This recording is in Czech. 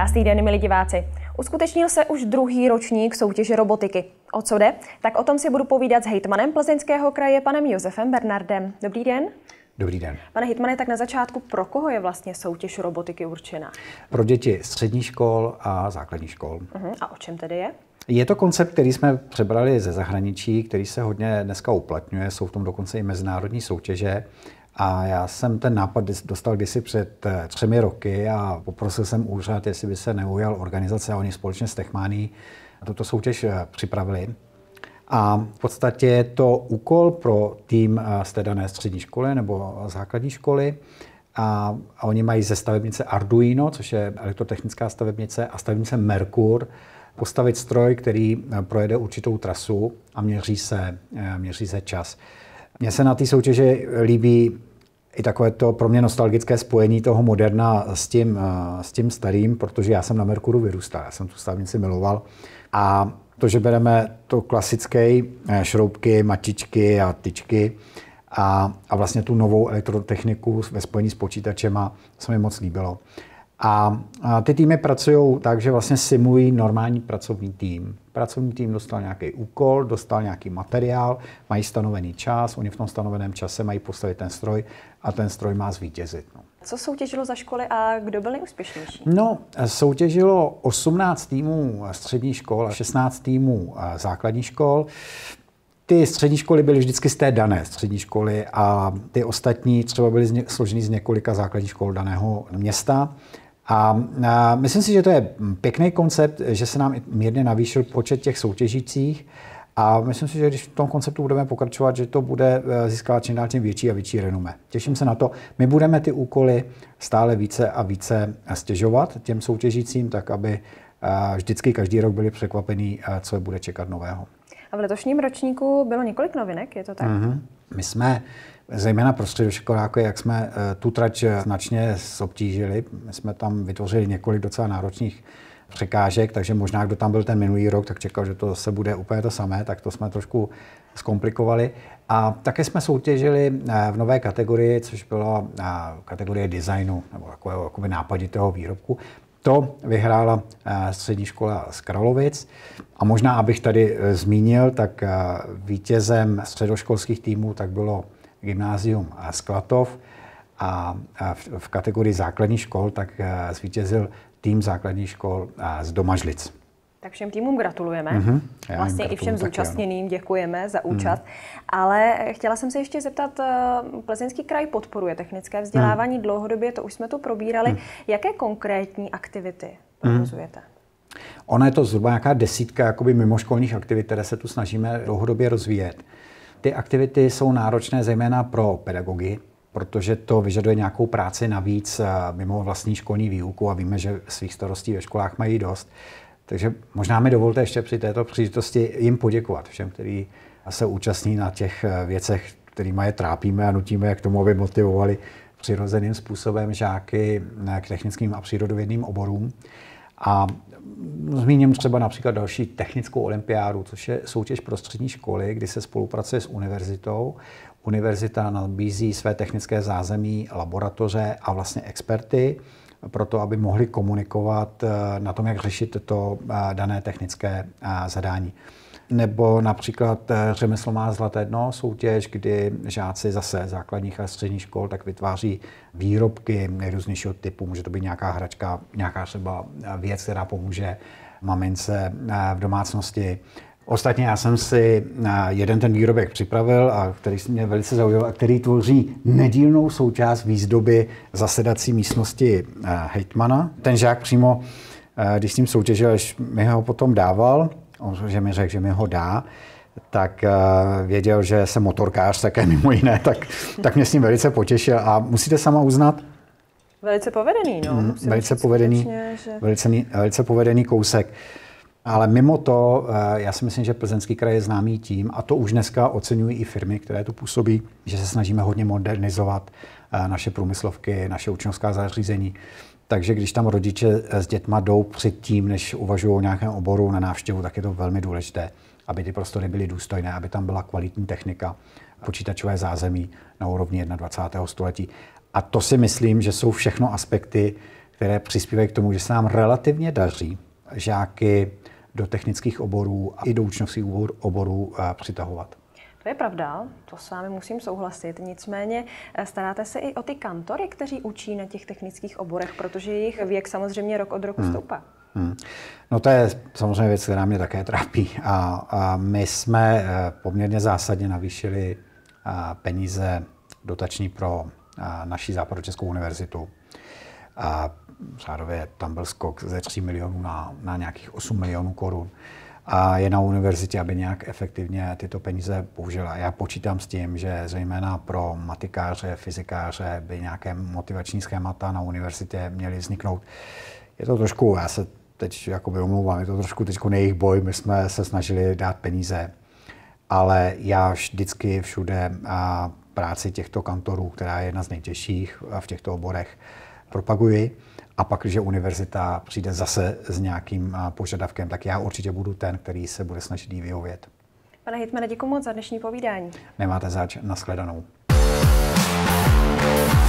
Krásný den, milí diváci. Uskutečnil se už druhý ročník soutěže robotiky. O co jde? Tak o tom si budu povídat s hejtmanem Plzeňského kraje, panem Josefem Bernardem. Dobrý den. Dobrý den. Pane Hitmane, tak na začátku, pro koho je vlastně soutěž robotiky určena? Pro děti střední škol a základní škol. Uh-huh. A o čem tedy je? Je to koncept, který jsme přebrali ze zahraničí, který se hodně dneska uplatňuje, jsou v tom dokonce i mezinárodní soutěže a já jsem ten nápad dostal kdysi před eh, třemi roky a poprosil jsem úřad, jestli by se neujal organizace a oni společně s Techmaní tuto soutěž eh, připravili. A v podstatě je to úkol pro tým eh, z té dané střední školy nebo základní školy. A, oni mají ze stavebnice Arduino, což je elektrotechnická stavebnice, a stavebnice Merkur, postavit stroj, který projede určitou trasu a měří se, měří se čas. Mně se na té soutěže líbí i takové to pro mě nostalgické spojení toho moderna s tím, eh, s tím starým, protože já jsem na Merkuru vyrůstal, já jsem tu stavnici miloval. A to, že bereme to klasické eh, šroubky, matičky a tyčky a, a vlastně tu novou elektrotechniku ve spojení s počítačem a se mi moc líbilo. A, a ty týmy pracují tak, že vlastně simulují normální pracovní tým. Pracovní tým dostal nějaký úkol, dostal nějaký materiál, mají stanovený čas, oni v tom stanoveném čase mají postavit ten stroj a ten stroj má zvítězit. No. Co soutěžilo za školy a kdo byl nejúspěšnější? No, soutěžilo 18 týmů střední škol a 16 týmů eh, základní škol ty střední školy byly vždycky z té dané střední školy a ty ostatní třeba byly složeny z několika základních škol daného města. A, myslím si, že to je pěkný koncept, že se nám mírně navýšil počet těch soutěžících. A myslím si, že když v tom konceptu budeme pokračovat, že to bude e, získávat čím dál tím větší a větší renome. Těším se na to. My budeme ty úkoly stále více a více stěžovat těm soutěžícím, tak aby e, vždycky každý rok byli překvapení, e, co je bude čekat nového. A v letošním ročníku bylo několik novinek, je to tak? Mm-hmm. My jsme Zejména pro středoškoláky, jak jsme eh, tu trať eh, značně zobtížili, my jsme tam vytvořili několik docela náročných překážek, takže možná, kdo tam byl ten minulý rok, tak čekal, že to zase bude úplně to samé, tak to jsme trošku zkomplikovali. A také jsme soutěžili eh, v nové kategorii, což byla kategorie designu nebo takového jakoby nápaditého výrobku. To vyhrála střední škola z Kralovic. A možná, abych tady zmínil, tak vítězem středoškolských týmů tak bylo gymnázium Sklatov a v kategorii základních škol tak eh, zvítězil tým základních škol eh, z Domažlic. Tak všem týmům gratulujeme. Mm-hmm. Já vlastně i všem zúčastněným ano. děkujeme za mhm. účast. Mm. Ale chtěla jsem se ještě zeptat, eh, Plzeňský kraj podporuje technické vzdělávání mm. dlouhodobě, to už jsme tu probírali. Mm. Jaké konkrétní aktivity mhm. provozujete? Mm. Ona je to zhruba nějaká desítka jakoby mimoškolních aktivit, které se tu snažíme dlouhodobě rozvíjet. Ty aktivity jsou náročné zejména pro pedagogy, protože to vyžaduje nějakou práci navíc eh, mimo vlastní školní výuku a víme, že svých starostí ve školách mají dost. Takže možná mi dovolte ještě při této příležitosti jim poděkovat všem, kteří se účastní na těch eh, věcech, kterými je trápíme a nutíme k tomu, aby motivovali přirozeným způsobem žáky eh, k technickým a přírodovědným oborům. A zmíním třeba například další technickou olympiádu, což je soutěž pro střední školy, kdy se spolupracuje s univerzitou. Univerzita nabízí své technické zázemí, laboratoře a vlastně experty pro to, aby mohli komunikovat eh, na tom, jak řešit to eh, dané technické eh, zadání. Nebo například eh, Řemeslo má zlaté dno, soutěž, kdy žáci zase základních a středních škol tak vytváří výrobky nejrůznějšího typu. Může to být nějaká hračka, nějaká třeba věc, která pomůže mamince eh, v domácnosti. Ostatně já jsem si eh, jeden ten výrobek připravil, a který mě velice zaujal, a který tvoří nedílnou součást výzdoby zasedací místnosti hejtmana. Ten žák přímo, když s ním soutěžil, až mi ho potom dával, on, že mi řekl, že mi ho dá, tak eh, věděl, že jsem motorkář také mimo jiné, tak, tak mě s ním velice potěšil a musíte sama uznat, Velice povedený, no. Mm, velice povedený, skutečně, že... velice, velice povedený kousek. Ale mimo to, eh, já si myslím, že Plzeňský kraj je známý tím, a to už dneska oceňují i firmy, které tu působí, že se snažíme hodně modernizovat eh, naše průmyslovky, naše učňovská zařízení. Takže když tam rodiče eh, s dětma jdou tím, než uvažují o nějakém oboru na návštěvu, tak je to velmi důležité, aby ty prostory byly důstojné, aby tam byla kvalitní technika, počítačové zázemí na úrovni 21. století. A to si myslím, že jsou všechno aspekty, které přispívají k tomu, že se nám relativně daří žáky do technických oborů a i do učňovských oborů eh, přitahovat. To je pravda, to s vámi musím souhlasit. Nicméně eh, staráte se i o ty kantory, kteří učí na těch technických oborech, protože jejich věk samozřejmě rok od roku hmm. stoupá. Hmm. No to je samozřejmě věc, která mě také trápí. A, a my jsme eh, poměrně zásadně navýšili eh, peníze dotační pro naší Západočeskou univerzitu. A zároveň tam byl skok ze 3 milionů na, na nějakých 8 milionů korun a je na univerzitě, aby nějak efektivně tyto peníze použila. Já počítám s tím, že zejména pro matikáře, fyzikáře by nějaké motivační schémata na univerzitě měly vzniknout. Je to trošku, já se teď jakoby omlouvám, je to trošku teď nejich boj, my jsme se snažili dát peníze, ale já vždycky všude a práci těchto kantorů, která je jedna z nejtěžších v těchto oborech, propaguji. A pak, když univerzita přijde zase s nějakým požadavkem, tak já určitě budu ten, který se bude snažit jí vyhovět. Pane Hitmane, děkuji moc za dnešní povídání. Nemáte zač, nashledanou. thank you